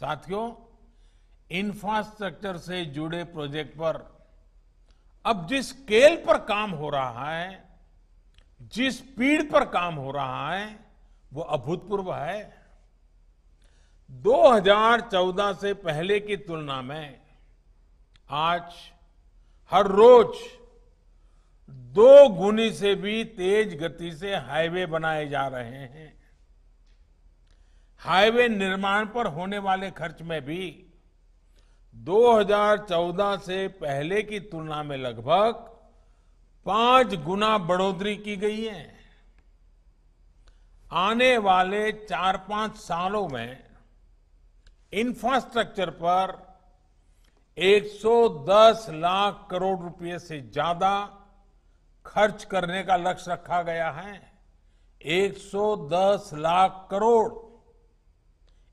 साथियों इंफ्रास्ट्रक्चर से जुड़े प्रोजेक्ट पर अब जिस स्केल पर काम हो रहा है जिस स्पीड पर काम हो रहा है वो अभूतपूर्व है 2014 से पहले की तुलना में आज हर रोज दो गुनी से भी तेज गति से हाईवे बनाए जा रहे हैं हाईवे निर्माण पर होने वाले खर्च में भी 2014 से पहले की तुलना में लगभग पांच गुना बढ़ोतरी की गई है आने वाले चार पांच सालों में इंफ्रास्ट्रक्चर पर 110 लाख करोड़ रुपए से ज्यादा खर्च करने का लक्ष्य रखा गया है 110 लाख करोड़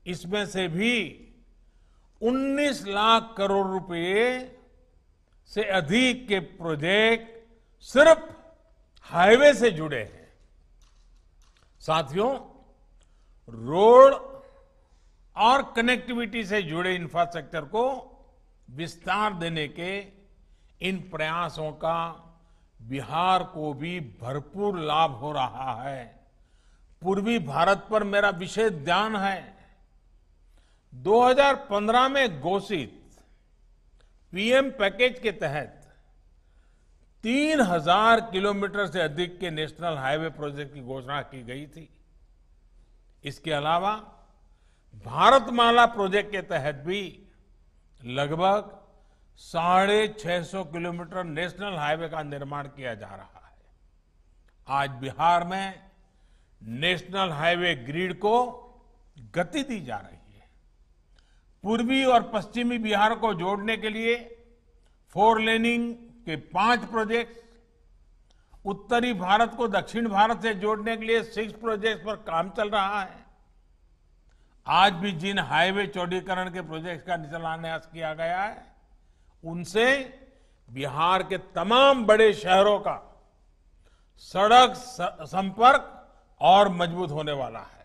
इसमें से भी 19 लाख करोड़ रुपए से अधिक के प्रोजेक्ट सिर्फ हाईवे से जुड़े हैं साथियों रोड और कनेक्टिविटी से जुड़े इंफ्रास्ट्रक्चर को विस्तार देने के इन प्रयासों का बिहार को भी भरपूर लाभ हो रहा है पूर्वी भारत पर मेरा विशेष ध्यान है 2015 में घोषित पीएम पैकेज के तहत 3000 किलोमीटर से अधिक के नेशनल हाईवे प्रोजेक्ट की घोषणा की गई थी इसके अलावा भारतमाला प्रोजेक्ट के तहत भी लगभग साढ़े छह सौ किलोमीटर नेशनल हाईवे का निर्माण किया जा रहा है आज बिहार में नेशनल हाईवे ग्रिड को गति दी जा रही है पूर्वी और पश्चिमी बिहार को जोड़ने के लिए फोर लेनिंग के पांच प्रोजेक्ट उत्तरी भारत को दक्षिण भारत से जोड़ने के लिए सिक्स प्रोजेक्ट पर काम चल रहा है आज भी जिन हाईवे चौड़ीकरण के प्रोजेक्ट का शिलान्यास किया गया है उनसे बिहार के तमाम बड़े शहरों का सड़क संपर्क और मजबूत होने वाला है